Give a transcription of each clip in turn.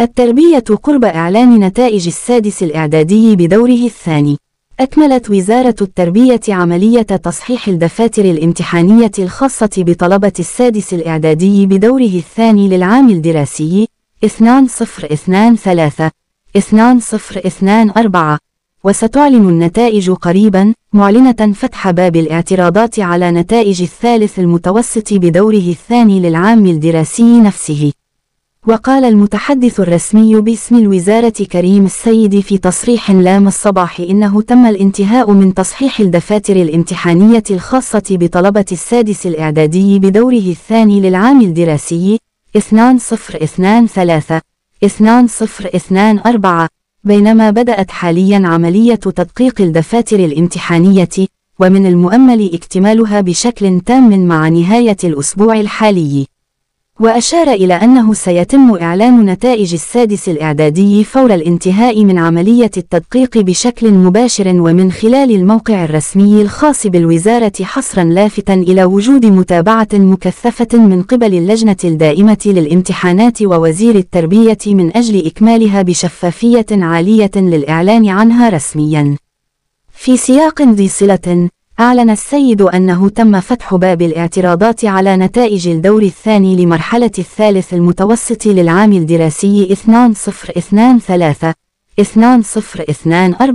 التربية قرب إعلان نتائج السادس الإعدادي بدوره الثاني أكملت وزارة التربية عملية تصحيح الدفاتر الامتحانية الخاصة بطلبة السادس الإعدادي بدوره الثاني للعام الدراسي 2023 2024 وستعلن النتائج قريبا معلنة فتح باب الاعتراضات على نتائج الثالث المتوسط بدوره الثاني للعام الدراسي نفسه وقال المتحدث الرسمي باسم الوزارة كريم السيد في تصريح لام الصباح إنه تم الانتهاء من تصحيح الدفاتر الامتحانية الخاصة بطلبة السادس الإعدادي بدوره الثاني للعام الدراسي 2023 2024 بينما بدأت حاليا عملية تدقيق الدفاتر الامتحانية ومن المؤمل اكتمالها بشكل تام مع نهاية الأسبوع الحالي وأشار إلى أنه سيتم إعلان نتائج السادس الإعدادي فور الانتهاء من عملية التدقيق بشكل مباشر ومن خلال الموقع الرسمي الخاص بالوزارة حصرا لافتا إلى وجود متابعة مكثفة من قبل اللجنة الدائمة للامتحانات ووزير التربية من أجل إكمالها بشفافية عالية للإعلان عنها رسميا في سياق ذي صلة أعلن السيد أنه تم فتح باب الاعتراضات على نتائج الدور الثاني لمرحلة الثالث المتوسط للعام الدراسي 2023-2024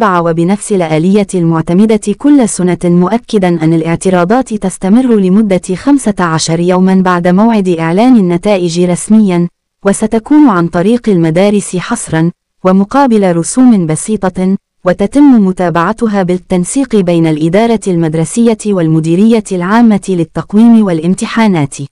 وبنفس الآلية المعتمدة كل سنة مؤكدا أن الاعتراضات تستمر لمدة 15 يوما بعد موعد إعلان النتائج رسميا وستكون عن طريق المدارس حصرا ومقابل رسوم بسيطة وتتم متابعتها بالتنسيق بين الإدارة المدرسية والمديرية العامة للتقويم والامتحانات